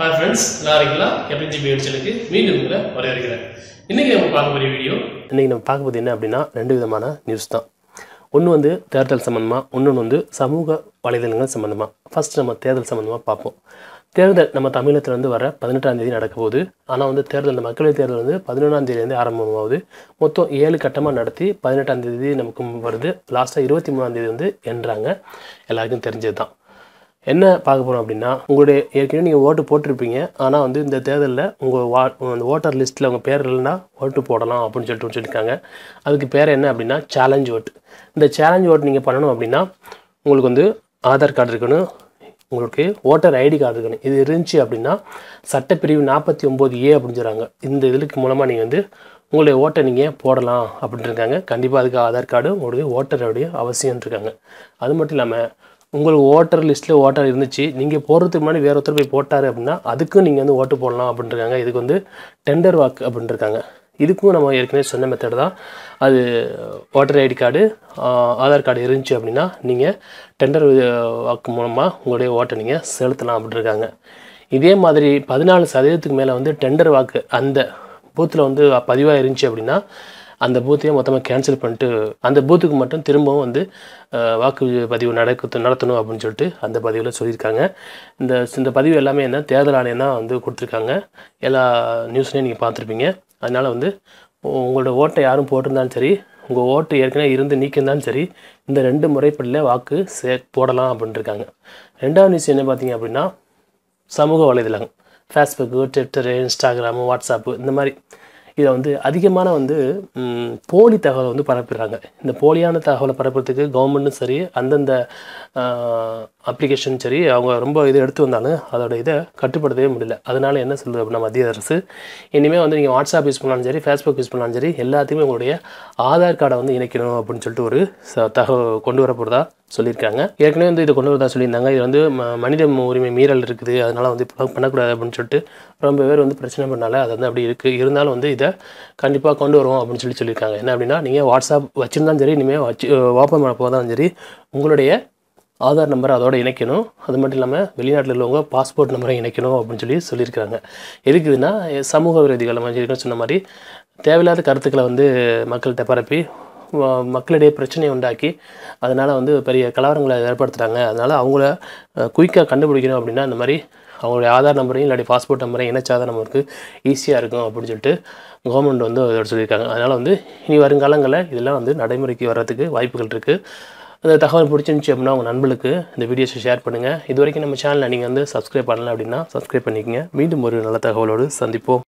hi friends நான் இருக்கீங்களா எபிஜி பிஎட்சலுக்கு மீண்டும் உங்களை வரவேற்கிறேன் இன்றைக்கி நம்ம பார்க்க போகிற வீடியோ இன்றைக்கி நம்ம பார்க்க போகிறது என்ன அப்படின்னா ரெண்டு விதமான நியூஸ் தான் ஒன்று வந்து தேர்தல் சம்மந்தமாக இன்னொன்று வந்து சமூக வலைதளங்கள் சம்மந்தமாக ஃபஸ்ட் நம்ம தேர்தல் சம்மந்தமாக பார்ப்போம் தேர்தல் நம்ம தமிழகத்தில் வந்து வர பதினெட்டாம் தேதி நடக்க போகுது ஆனால் வந்து தேர்தல் இந்த மக்களவைத் தேர்தல் வந்து பதினொன்றாம் தேதியிலேருந்து ஆரம்பமாகுது மொத்தம் ஏழு கட்டமாக நடத்தி பதினெட்டாம் தேதி நமக்கு வருது லாஸ்ட்டாக இருபத்தி மூணாம் தேதி வந்து என்றாங்க எல்லாருக்கும் தெரிஞ்சது தான் என்ன பார்க்க போகிறோம் அப்படின்னா உங்களுடைய ஏற்கனவே நீங்கள் ஓட்டு போட்டிருப்பீங்க ஆனால் வந்து இந்த தேர்தலில் உங்கள் வா அந்த ஓட்டர் லிஸ்ட்டில் உங்கள் பேர் இல்லைன்னா ஓட்டு போடலாம் அப்படின்னு சொல்லிட்டு சொல்லியிருக்காங்க அதுக்கு பேர் என்ன அப்படின்னா சேலஞ்ச் ஓட்டு இந்த சேலஞ்ச் ஓட்டு நீங்கள் பண்ணணும் அப்படின்னா உங்களுக்கு வந்து ஆதார் கார்டு இருக்கணும் உங்களுக்கு ஓட்டர் ஐடி கார்டு இருக்கணும் இது இருந்துச்சு அப்படின்னா சட்டப்பிரிவு நாற்பத்தி ஒம்பது ஏ அப்படின்னு சொல்கிறாங்க இந்த இதுக்கு மூலமாக நீங்கள் வந்து உங்களுடைய ஓட்டை நீங்கள் போடலாம் அப்படின்ட்டு இருக்காங்க கண்டிப்பாக அதுக்கு ஆதார் கார்டு உங்களுடைய ஓட்டருடைய அவசியம் இருக்காங்க அது மட்டும் இல்லாமல் உங்களுக்கு ஓட்டர் லிஸ்ட்டில் ஓட்டர் இருந்துச்சு நீங்கள் போகிறதுக்கு முன்னாடி வேறு ஒருத்தர் போய் போட்டார் அப்படின்னா அதுக்கும் நீங்கள் வந்து ஓட்டு போடலாம் அப்படின்ட்டுருக்காங்க இதுக்கு வந்து டெண்டர் வாக்கு இருக்காங்க இதுக்கும் நம்ம ஏற்கனவே சொன்ன மெத்தட் தான் அது voter ID card Aadhaar card இருந்துச்சு அப்படின்னா நீங்கள் டெண்டர் வாக்கு மூலமாக உங்களுடைய ஓட்டை நீங்கள் செலுத்தலாம் அப்படின்ட்டுருக்காங்க இதே மாதிரி பதினாலு சதவீதத்துக்கு மேலே வந்து டெண்டர் வாக்கு அந்த பூத்தில் வந்து பதிவாக இருந்துச்சு அப்படின்னா அந்த பூத்தையே மொத்தமாக கேன்சல் பண்ணிட்டு அந்த பூத்துக்கு மட்டும் திரும்பவும் வந்து வாக்கு பதிவு நடக்க நடத்தணும் அப்படின்னு சொல்லிட்டு அந்த பதிவில் சொல்லியிருக்காங்க இந்த இந்த பதிவு எல்லாமே என்ன தேர்தல் ஆணையம் தான் வந்து கொடுத்துருக்காங்க எல்லா நியூஸ்லேயும் நீங்கள் பார்த்துருப்பீங்க அதனால் வந்து உங்களோட ஓட்டை யாரும் போட்டிருந்தாலும் சரி உங்கள் ஓட்டு ஏற்கனவே இருந்து நீக்கியிருந்தாலும் சரி இந்த ரெண்டு முறைப்படியில் வாக்கு சே போடலாம் இருக்காங்க ரெண்டாவது நியூஸ் என்ன பார்த்தீங்க அப்படின்னா சமூக வலைதளம் ஃபேஸ்புக்கு ட்விட்டரு இன்ஸ்டாகிராமு வாட்ஸ்அப்பு இந்த மாதிரி இதை வந்து அதிகமான வந்து போலி தகவலை வந்து பரப்பிடுறாங்க இந்த போலியான தகவலை பரப்புறதுக்கு கவர்மெண்ட்டும் சரி அந்தந்த அப்ளிகேஷன் சரி அவங்க ரொம்ப இது எடுத்து வந்தாலும் அதோட இதை கட்டுப்படுத்தவே முடியல அதனால் என்ன சொல்லுது அப்படின்னா மத்திய அரசு இனிமேல் வந்து நீங்கள் வாட்ஸ்அப் யூஸ் பண்ணாலும் சரி ஃபேஸ்புக் யூஸ் பண்ணாலும் சரி எல்லாத்தையுமே உங்களுடைய ஆதார் கார்டை வந்து இணைக்கணும் அப்படின்னு சொல்லிட்டு ஒரு தகவல் கொண்டு வர போகிறதா சொல்லியிருக்காங்க ஏற்கனவே வந்து இதை கொண்டு வரதா சொல்லியிருந்தாங்க இது வந்து மனித உரிமை மீறல் இருக்குது அதனால் வந்து இப்போ பண்ணக்கூடாது அப்படின்னு சொல்லிட்டு ரொம்ப பேர் வந்து பிரச்சனை பண்ணால அது வந்து அப்படி இருக்குது இருந்தாலும் வந்து இதை கண்டிப்பாக கொண்டு வருவோம் அப்படின்னு சொல்லி சொல்லியிருக்காங்க என்ன அப்படின்னா நீங்கள் வாட்ஸ்அப் வச்சுருந்தாலும் சரி இனிமேல் வச்சு ஓப்பன் பண்ண போதாலும் சரி உங்களுடைய ஆதார் நம்பரை அதோடு இணைக்கணும் அது மட்டும் இல்லாமல் வெளிநாட்டில் உள்ளவங்க பாஸ்போர்ட் நம்பரை இணைக்கணும் அப்படின்னு சொல்லி சொல்லியிருக்காங்க எதுக்குதுன்னா சமூக விரோதிகள் மாதிரி சொன்ன மாதிரி தேவையில்லாத கருத்துக்களை வந்து மக்கள்கிட்ட பரப்பி மக்களிடையே பிரச்சனையை உண்டாக்கி அதனால் வந்து பெரிய கலவரங்களை ஏற்படுத்துகிறாங்க அதனால் அவங்கள குயிக்காக கண்டுபிடிக்கணும் அப்படின்னா இந்த மாதிரி அவங்களுடைய ஆதார் நம்பரையும் இல்லாட்டி பாஸ்போர்ட் நம்பரையும் இணைச்சாதான் நம்மளுக்கு ஈஸியாக இருக்கும் அப்படின்னு சொல்லிட்டு கவர்மெண்ட் வந்து இதோட சொல்லியிருக்காங்க அதனால் வந்து இனி வருங்காலங்களில் இதெல்லாம் வந்து நடைமுறைக்கு வர்றதுக்கு வாய்ப்புகள் இருக்குது அந்த தகவல் பிடிச்சிருந்துச்சி அப்படின்னா உங்கள் நண்பர்களுக்கு இந்த வீடியோஸை ஷேர் பண்ணுங்கள் இது வரைக்கும் நம்ம சேனலில் நீங்கள் வந்து சப்ஸ்கிரைப் பண்ணலை அப்படின்னா சப்ஸ்கிரைப் பண்ணிக்கோங்க மீண்டும் ஒரு நல்ல தகவலோடு சந்திப்போம்